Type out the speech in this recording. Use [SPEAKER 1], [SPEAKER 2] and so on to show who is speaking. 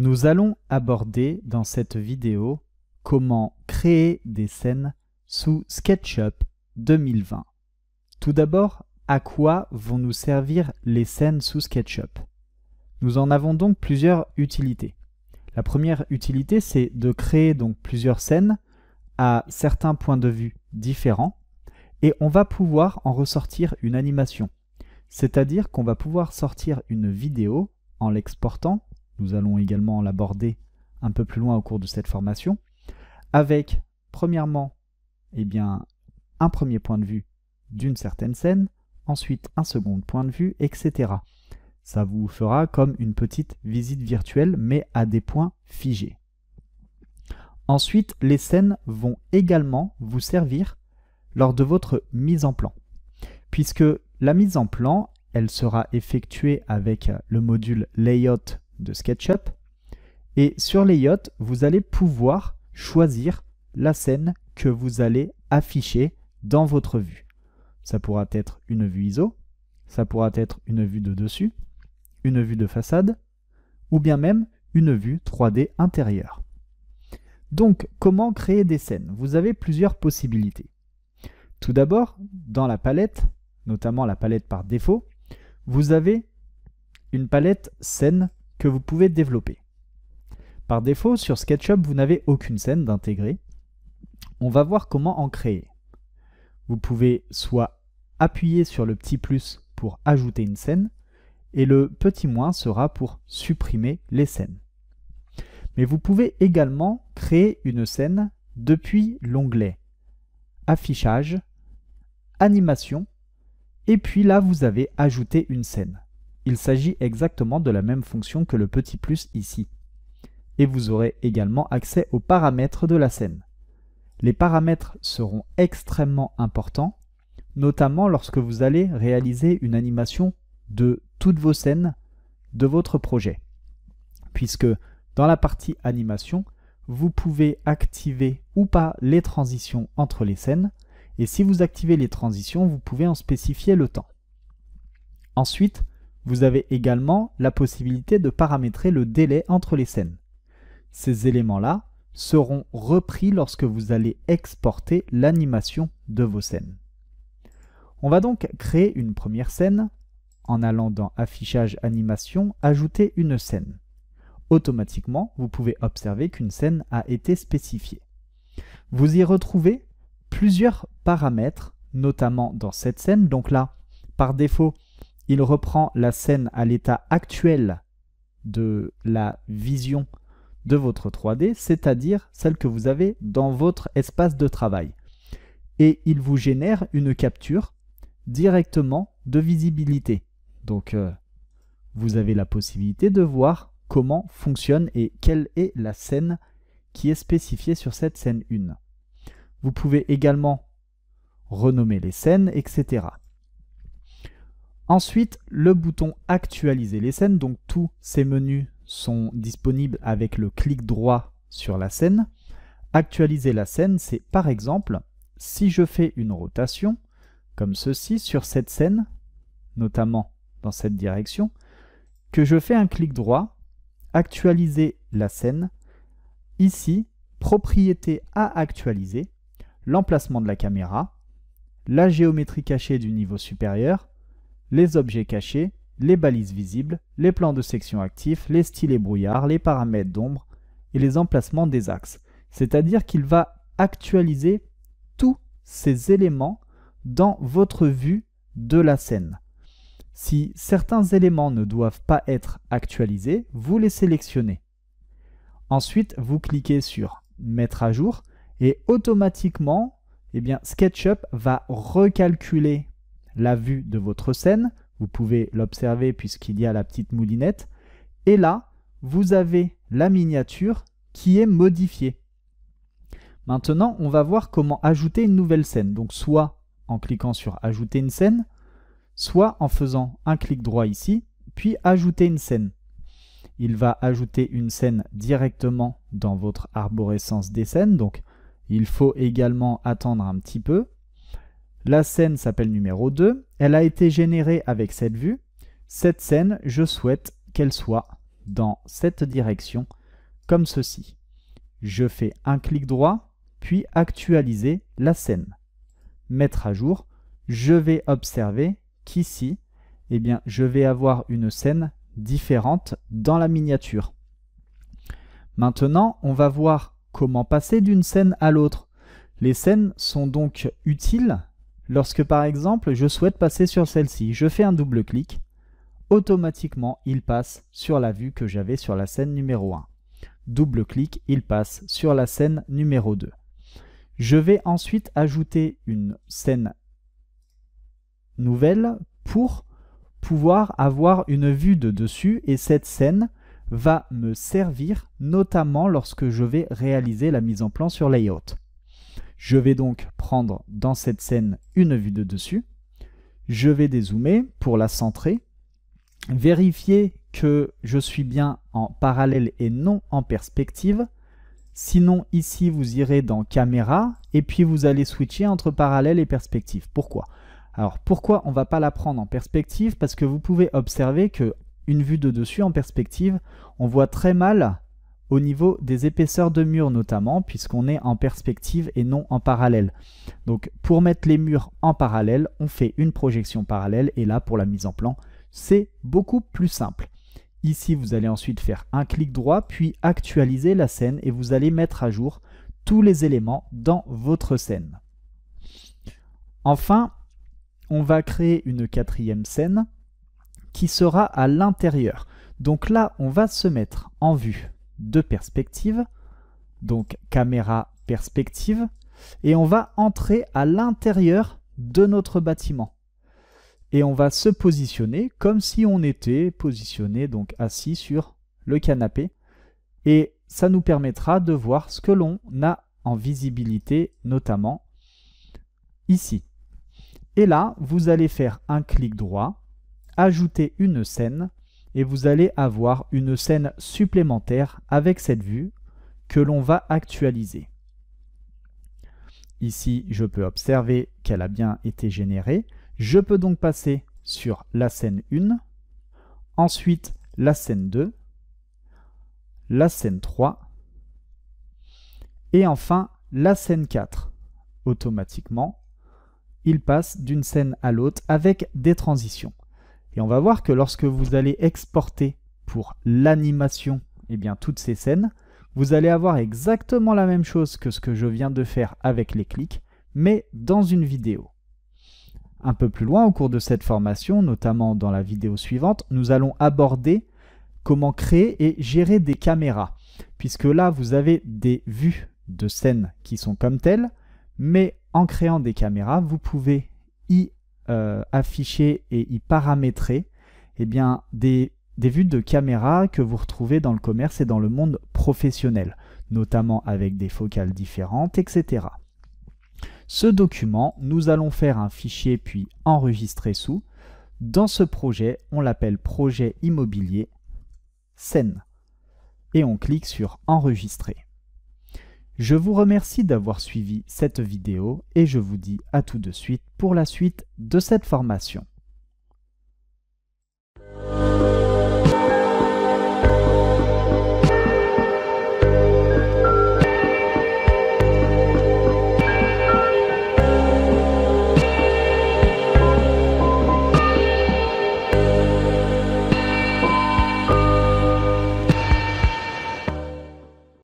[SPEAKER 1] Nous allons aborder dans cette vidéo comment créer des scènes sous SketchUp 2020. Tout d'abord, à quoi vont nous servir les scènes sous SketchUp Nous en avons donc plusieurs utilités. La première utilité, c'est de créer donc plusieurs scènes à certains points de vue différents et on va pouvoir en ressortir une animation. C'est-à-dire qu'on va pouvoir sortir une vidéo en l'exportant nous allons également l'aborder un peu plus loin au cours de cette formation, avec, premièrement, eh bien, un premier point de vue d'une certaine scène, ensuite un second point de vue, etc. Ça vous fera comme une petite visite virtuelle, mais à des points figés. Ensuite, les scènes vont également vous servir lors de votre mise en plan, puisque la mise en plan, elle sera effectuée avec le module Layout de SketchUp. Et sur les yachts, vous allez pouvoir choisir la scène que vous allez afficher dans votre vue. Ça pourra être une vue ISO, ça pourra être une vue de dessus, une vue de façade, ou bien même une vue 3D intérieure. Donc, comment créer des scènes Vous avez plusieurs possibilités. Tout d'abord, dans la palette, notamment la palette par défaut, vous avez une palette scène que vous pouvez développer. Par défaut, sur SketchUp, vous n'avez aucune scène d'intégrer, On va voir comment en créer. Vous pouvez soit appuyer sur le petit plus pour ajouter une scène, et le petit moins sera pour supprimer les scènes. Mais vous pouvez également créer une scène depuis l'onglet Affichage, Animation, et puis là vous avez ajouté une scène. Il s'agit exactement de la même fonction que le petit plus ici. Et vous aurez également accès aux paramètres de la scène. Les paramètres seront extrêmement importants, notamment lorsque vous allez réaliser une animation de toutes vos scènes de votre projet. Puisque dans la partie animation, vous pouvez activer ou pas les transitions entre les scènes, et si vous activez les transitions, vous pouvez en spécifier le temps. Ensuite, vous avez également la possibilité de paramétrer le délai entre les scènes. Ces éléments-là seront repris lorsque vous allez exporter l'animation de vos scènes. On va donc créer une première scène. En allant dans Affichage Animation, ajouter une scène. Automatiquement, vous pouvez observer qu'une scène a été spécifiée. Vous y retrouvez plusieurs paramètres, notamment dans cette scène. Donc là, par défaut, il reprend la scène à l'état actuel de la vision de votre 3D, c'est-à-dire celle que vous avez dans votre espace de travail. Et il vous génère une capture directement de visibilité. Donc, euh, vous avez la possibilité de voir comment fonctionne et quelle est la scène qui est spécifiée sur cette scène 1. Vous pouvez également renommer les scènes, etc. Ensuite, le bouton actualiser les scènes, donc tous ces menus sont disponibles avec le clic droit sur la scène. Actualiser la scène, c'est par exemple, si je fais une rotation, comme ceci, sur cette scène, notamment dans cette direction, que je fais un clic droit, actualiser la scène, ici, propriété à actualiser, l'emplacement de la caméra, la géométrie cachée du niveau supérieur, les objets cachés, les balises visibles, les plans de section actifs, les et brouillards, les paramètres d'ombre et les emplacements des axes. C'est-à-dire qu'il va actualiser tous ces éléments dans votre vue de la scène. Si certains éléments ne doivent pas être actualisés, vous les sélectionnez. Ensuite, vous cliquez sur « Mettre à jour » et automatiquement, eh bien, SketchUp va recalculer la vue de votre scène. Vous pouvez l'observer puisqu'il y a la petite moulinette. Et là, vous avez la miniature qui est modifiée. Maintenant, on va voir comment ajouter une nouvelle scène. Donc soit en cliquant sur Ajouter une scène, soit en faisant un clic droit ici, puis Ajouter une scène. Il va ajouter une scène directement dans votre arborescence des scènes. Donc il faut également attendre un petit peu la scène s'appelle numéro 2. Elle a été générée avec cette vue. Cette scène, je souhaite qu'elle soit dans cette direction, comme ceci. Je fais un clic droit, puis actualiser la scène. Mettre à jour. Je vais observer qu'ici, eh bien, je vais avoir une scène différente dans la miniature. Maintenant, on va voir comment passer d'une scène à l'autre. Les scènes sont donc utiles Lorsque par exemple je souhaite passer sur celle-ci, je fais un double clic, automatiquement il passe sur la vue que j'avais sur la scène numéro 1. Double clic, il passe sur la scène numéro 2. Je vais ensuite ajouter une scène nouvelle pour pouvoir avoir une vue de dessus et cette scène va me servir notamment lorsque je vais réaliser la mise en plan sur layout. Je vais donc prendre dans cette scène une vue de dessus. Je vais dézoomer pour la centrer. Vérifier que je suis bien en parallèle et non en perspective. Sinon, ici, vous irez dans Caméra et puis vous allez switcher entre parallèle et perspective. Pourquoi Alors, pourquoi on ne va pas la prendre en perspective Parce que vous pouvez observer que une vue de dessus en perspective, on voit très mal au niveau des épaisseurs de murs notamment, puisqu'on est en perspective et non en parallèle. Donc pour mettre les murs en parallèle, on fait une projection parallèle et là pour la mise en plan, c'est beaucoup plus simple. Ici, vous allez ensuite faire un clic droit, puis actualiser la scène et vous allez mettre à jour tous les éléments dans votre scène. Enfin, on va créer une quatrième scène qui sera à l'intérieur. Donc là, on va se mettre en vue de perspective, donc caméra perspective, et on va entrer à l'intérieur de notre bâtiment. Et on va se positionner comme si on était positionné, donc assis sur le canapé. Et ça nous permettra de voir ce que l'on a en visibilité, notamment ici. Et là, vous allez faire un clic droit, ajouter une scène, et vous allez avoir une scène supplémentaire avec cette vue que l'on va actualiser. Ici, je peux observer qu'elle a bien été générée. Je peux donc passer sur la scène 1, ensuite la scène 2, la scène 3, et enfin la scène 4. Automatiquement, il passe d'une scène à l'autre avec des transitions. Et on va voir que lorsque vous allez exporter pour l'animation et eh bien toutes ces scènes, vous allez avoir exactement la même chose que ce que je viens de faire avec les clics, mais dans une vidéo. Un peu plus loin au cours de cette formation, notamment dans la vidéo suivante, nous allons aborder comment créer et gérer des caméras. Puisque là, vous avez des vues de scènes qui sont comme telles, mais en créant des caméras, vous pouvez y euh, afficher et y paramétrer eh bien, des, des vues de caméra que vous retrouvez dans le commerce et dans le monde professionnel, notamment avec des focales différentes, etc. Ce document, nous allons faire un fichier puis enregistrer sous. Dans ce projet, on l'appelle projet immobilier scène. Et on clique sur enregistrer. Je vous remercie d'avoir suivi cette vidéo et je vous dis à tout de suite pour la suite de cette formation.